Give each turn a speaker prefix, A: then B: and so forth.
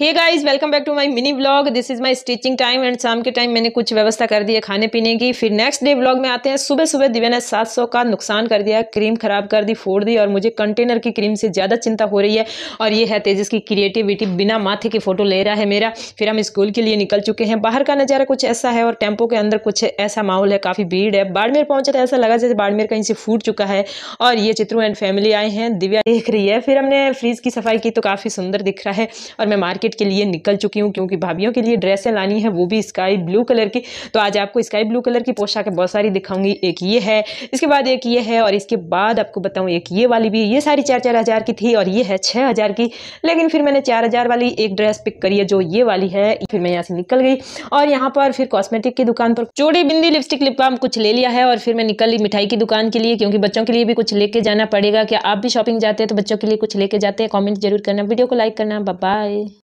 A: hey guys welcome back to my mini blog this is my stitching time and शाम के time मैंने कुछ व्यवस्था कर दी है खाने पीने की फिर नेक्स्ट डे ब्लॉग में आते हैं सुबह सुबह दिव्या ने 700 का नुकसान कर दिया क्रीम ख़राब कर दी फोड़ दी और मुझे कंटेनर की क्रीम से ज़्यादा चिंता हो रही है और ये है तेजस की क्रिएटिविटी बिना माथे की फ़ोटो ले रहा है मेरा फिर हम स्कूल के लिए निकल चुके हैं बाहर का नज़ारा कुछ ऐसा है और टेम्पो के अंदर कुछ ऐसा माहौल है काफ़ी भीड़ है बाड़मेर पहुँचे तो ऐसा लगा जैसे बाड़मेर कहीं से फूट चुका है और ये चित्रू एंड फैमिली आए हैं दिव्या देख रही है फिर हमने फ्रीज़ की सफाई की तो काफ़ी सुंदर दिख रहा है और मैं मार्केट मार्केट के लिए निकल चुकी हूँ क्योंकि भाभीियों के लिए ड्रेसें लानी है वो भी स्काई ब्लू कलर की तो आज आपको स्काई ब्लू कलर की पोशाकें बहुत सारी दिखाऊंगी एक ये है इसके बाद एक ये है और इसके बाद आपको बताऊँ एक ये वाली भी ये सारी चार चार हज़ार की थी और ये है छः हज़ार की लेकिन फिर मैंने चार हज़ार वाली एक ड्रेस पिक करी है जो ये वाली है फिर मैं यहाँ से निकल गई और यहाँ पर फिर कॉस्मेटिक की दुकान पर चोड़ी बिंदी लिपस्टिक लिप बाम कुछ ले लिया है और फिर मैं निकल ली मिठाई की दुकान के लिए क्योंकि बच्चों के लिए भी कुछ लेके जाना पड़ेगा क्या आप भी शॉपिंग जाते हैं तो बच्चों के लिए कुछ लेके जाते हैं कॉमेंट जरूर करना वीडियो को लाइक करना बाय